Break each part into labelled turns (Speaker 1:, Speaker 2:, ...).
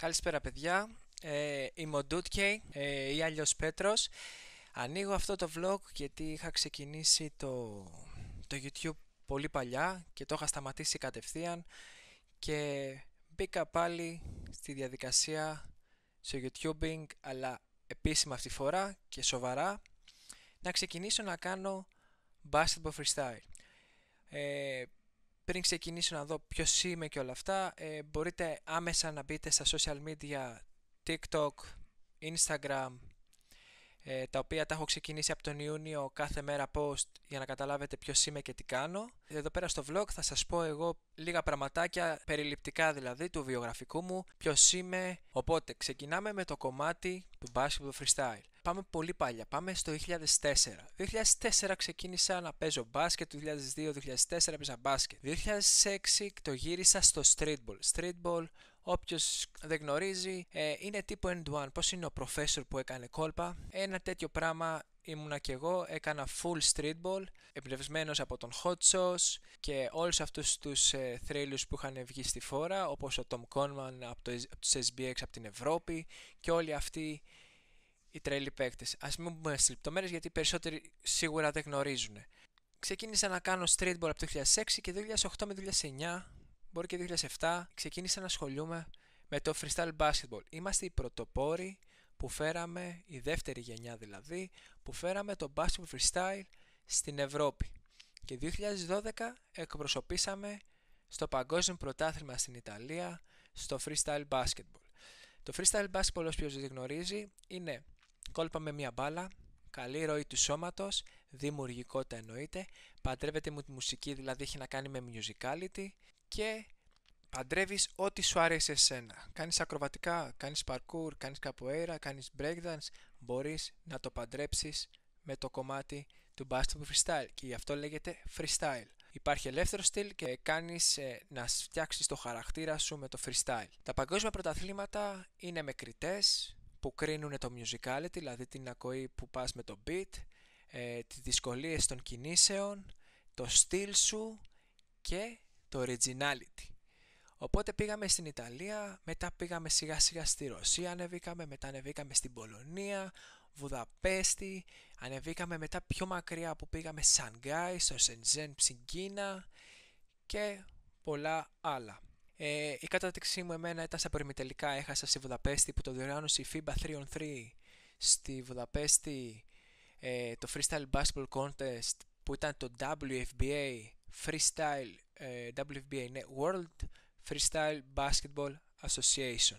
Speaker 1: Καλησπέρα παιδιά, ε, είμαι ο Ντούτκεϊ ε, ή αλλιώς Πέτρος. Ανοίγω αυτό το vlog γιατί είχα ξεκινήσει το, το YouTube πολύ παλιά και το είχα σταματήσει κατευθείαν και μπήκα πάλι στη διαδικασία στο YouTubing αλλά επίσημα αυτή τη φορά και σοβαρά να ξεκινήσω να κάνω basketball freestyle. Ε, πριν ξεκινήσω να δω ποιος είμαι και όλα αυτά, ε, μπορείτε άμεσα να μπείτε στα social media, TikTok, Instagram, ε, τα οποία τα έχω ξεκινήσει από τον Ιούνιο κάθε μέρα post για να καταλάβετε ποιος είμαι και τι κάνω. Εδώ πέρα στο vlog θα σας πω εγώ λίγα πραγματάκια, περιληπτικά δηλαδή, του βιογραφικού μου, ποιος είμαι. Οπότε ξεκινάμε με το κομμάτι του basketball freestyle. Πάμε πολύ παλιά, πάμε στο 2004. 2004 ξεκίνησα να παίζω μπάσκετ, το 2002-2004 έπαιζα μπάσκετ. 2006 το γύρισα στο streetball. Streetball Όποιος δεν γνωρίζει, ε, είναι τύπο one Πώς είναι ο professor που έκανε κόλπα. Ένα τέτοιο πράγμα ήμουνα και εγώ, έκανα full streetball, εμπνευσμένος από τον Hot Sauce και όλους αυτούς τους ε, που είχαν βγει στη φόρα, όπως ο Tom Conman από, το, από τους SBX από την Ευρώπη και όλοι αυτοί οι τρελοί παίκτες. Ας μην πούμε στις λεπτομέρειες γιατί περισσότεροι σίγουρα δεν γνωρίζουν. Ξεκίνησα να κάνω streetball από το 2006 και 2008 με 2009 μπορεί και 2007, ξεκίνησα να ασχολούμαι με το freestyle basketball. Είμαστε οι πρωτοπόροι που φέραμε, η δεύτερη γενιά δηλαδή, που φέραμε το basketball freestyle στην Ευρώπη. Και 2012 εκπροσωπήσαμε στο Παγκόσμιο Πρωτάθλημα στην Ιταλία, στο freestyle basketball. Το freestyle basketball, ως ποιος δεν γνωρίζει, είναι κόλπα με μία μπάλα, καλή ροή του σώματος, δημιουργικότητα εννοείται, παντρεύεται με τη μουσική, δηλαδή έχει να κάνει με musicality και παντρεύεις ό,τι σου αρέσει εσένα. Κάνεις ακροβατικά, κάνεις parkour, κάνεις καποέρα, κάνεις breakdance, μπορείς να το παντρέψεις με το κομμάτι του του freestyle και γι' αυτό λέγεται freestyle. Υπάρχει ελεύθερο στυλ και κάνεις ε, να φτιάξεις το χαρακτήρα σου με το freestyle. Τα παγκόσμια πρωταθλήματα είναι με κριτές που κρίνουν το musicality, δηλαδή την ακοή που πας με το beat, ε, τις δυσκολίες των κινήσεων, το στυλ σου και το originality. Οπότε πήγαμε στην Ιταλία, μετά πήγαμε σιγά σιγά στη Ρωσία, ανεβήκαμε, μετά ανεβήκαμε στην Πολωνία, Βουδαπέστη, ανεβήκαμε μετά πιο μακριά που πήγαμε Σανγκάι, στο Σεντζέν, στην Κίνα και πολλά άλλα. Ε, η κατάταξή μου εμένα ήταν στα προημιτελικά, έχασα στη Βουδαπέστη που το διοργάνωσε η FIBA 3 on 3 στη Βουδαπέστη ε, το Freestyle Basketball Contest που ήταν το WFBA freestyle ε, WBA, ναι, World Freestyle Basketball Association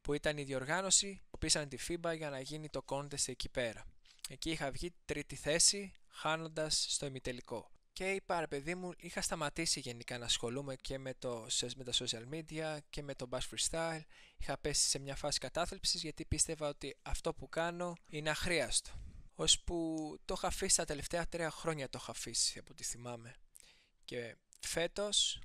Speaker 1: που ήταν η διοργάνωση που πήσαν τη FIBA για να γίνει το contest εκεί πέρα. Εκεί είχα βγει τρίτη θέση χάνοντας στο ημιτελικό. Και είπα ρε παιδί μου, είχα σταματήσει γενικά να ασχολούμαι και με, το, με τα social media και με το bass freestyle. Είχα πέσει σε μια φάση κατάθλιψης γιατί πίστευα ότι αυτό που κάνω είναι αχρίαστο. Ως που το είχα αφήσει τα τελευταία τρία χρόνια το είχα αφήσει από ό,τι θυμάμαι και φέτος,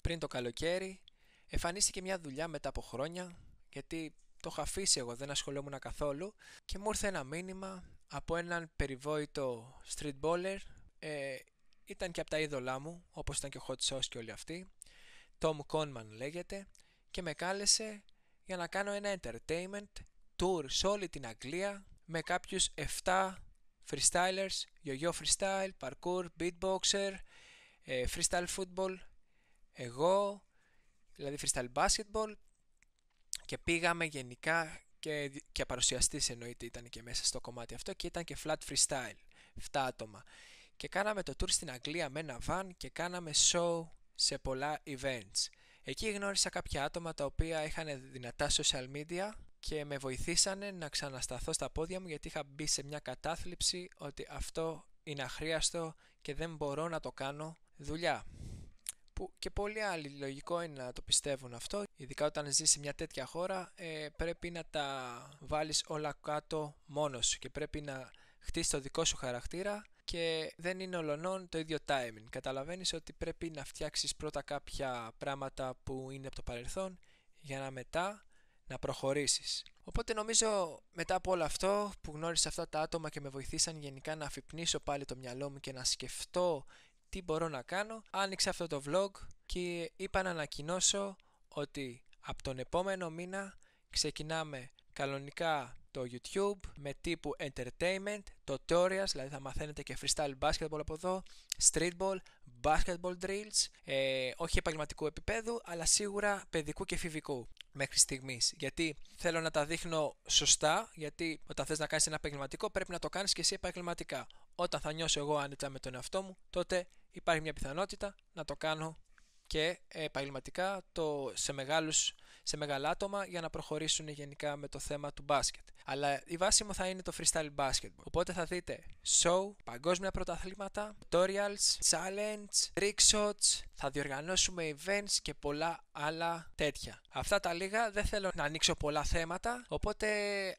Speaker 1: πριν το καλοκαίρι, εμφανίστηκε μια δουλειά μετά από χρόνια, γιατί το είχα αφήσει εγώ, δεν ασχολούμουν καθόλου και μου ήρθε ένα μήνυμα από έναν περιβόητο street baller, ε, ήταν και από τα είδωλά μου, όπως ήταν και ο Hot Sauce και όλοι αυτοί, Tom Conman λέγεται, και με κάλεσε για να κάνω ένα entertainment tour σε όλη την Αγγλία με κάποιους 7 freestylers, yo-yo freestyle, parkour, beatboxer, ε, freestyle football, εγώ, δηλαδή freestyle basketball και πήγαμε γενικά και, και παρουσιαστής εννοείται ήταν και μέσα στο κομμάτι αυτό και ήταν και flat freestyle, 7 άτομα. Και κάναμε το tour στην Αγγλία με ένα van και κάναμε show σε πολλά events. Εκεί γνώρισα κάποια άτομα τα οποία είχαν δυνατά social media και με βοηθήσανε να ξανασταθώ στα πόδια μου γιατί είχα μπει σε μια κατάθλιψη ότι αυτό είναι αχρίαστο και δεν μπορώ να το κάνω δουλειά. Που και πολλοί άλλοι λογικό είναι να το πιστεύουν αυτό, ειδικά όταν ζεις σε μια τέτοια χώρα ε, πρέπει να τα βάλεις όλα κάτω μόνος σου και πρέπει να χτίσεις το δικό σου χαρακτήρα και δεν είναι ολονών το ίδιο timing. Καταλαβαίνεις ότι πρέπει να φτιάξεις πρώτα κάποια πράγματα που είναι από το παρελθόν για να μετά να προχωρήσεις. Οπότε νομίζω μετά από όλο αυτό που γνώρισα αυτά τα άτομα και με βοηθήσαν γενικά να αφυπνίσω πάλι το μυαλό μου και να σκεφτώ τι μπορώ να κάνω, άνοιξα αυτό το vlog και είπα να ανακοινώσω ότι από τον επόμενο μήνα ξεκινάμε κανονικά το YouTube με τύπου entertainment, tutorials, δηλαδή θα μαθαίνετε και freestyle basketball από εδώ, streetball, basketball drills, ε, όχι επαγγελματικού επίπεδου, αλλά σίγουρα παιδικού και φιβικού μέχρι στιγμής. Γιατί θέλω να τα δείχνω σωστά, γιατί όταν θες να κάνεις ένα επαγγελματικό, πρέπει να το κάνεις και εσύ επαγγελματικά. Όταν θα νιώσω εγώ άνετα με τον εαυτό μου, τότε υπάρχει μια πιθανότητα να το κάνω και ε, επαγγελματικά το, σε, μεγάλους, σε μεγάλα άτομα για να προχωρήσουν γενικά με το θέμα του μπάσκετ. Αλλά η βάση μου θα είναι το freestyle basketball. Οπότε θα δείτε show, παγκόσμια πρωταθλήματα, tutorials, challenge, trick shots, θα διοργανώσουμε events και πολλά άλλα τέτοια. Αυτά τα λίγα, δεν θέλω να ανοίξω πολλά θέματα, οπότε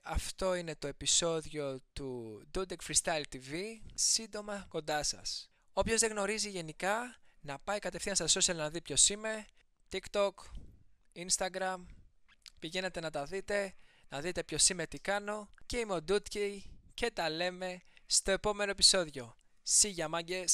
Speaker 1: αυτό είναι το επεισόδιο του Dudek Freestyle TV, σύντομα κοντά σας. Όποιος δεν γνωρίζει γενικά, να πάει κατευθείαν στα social να δει ποιος είμαι. TikTok, Instagram. Πηγαίνετε να τα δείτε, να δείτε ποιος είμαι, τι κάνω. Και είμαι ο Ντούτκι και τα λέμε στο επόμενο επεισόδιο. See ya,